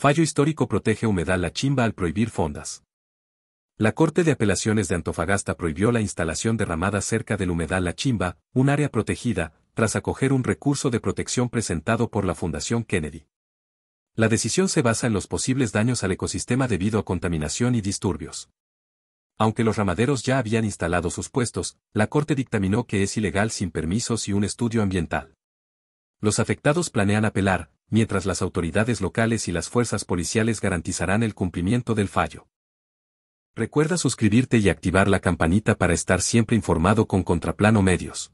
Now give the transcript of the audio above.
Fallo histórico protege humedal la chimba al prohibir fondas. La Corte de Apelaciones de Antofagasta prohibió la instalación de ramadas cerca del humedal La Chimba, un área protegida, tras acoger un recurso de protección presentado por la Fundación Kennedy. La decisión se basa en los posibles daños al ecosistema debido a contaminación y disturbios. Aunque los ramaderos ya habían instalado sus puestos, la Corte dictaminó que es ilegal sin permisos y un estudio ambiental. Los afectados planean apelar, mientras las autoridades locales y las fuerzas policiales garantizarán el cumplimiento del fallo. Recuerda suscribirte y activar la campanita para estar siempre informado con Contraplano Medios.